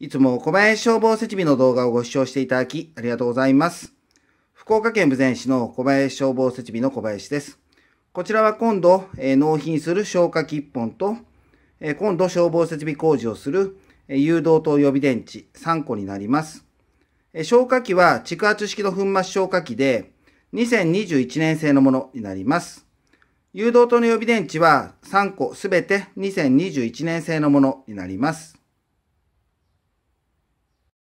いつも小林消防設備の動画をご視聴していただきありがとうございます。福岡県武前市の小林消防設備の小林です。こちらは今度、え納品する消火器1本と、え今度消防設備工事をする、え誘導灯予備電池3個になります。え消火器は蓄圧式の粉末消火器で、2021年製のものになります。誘導灯の予備電池は3個すべて2021年製のものになります。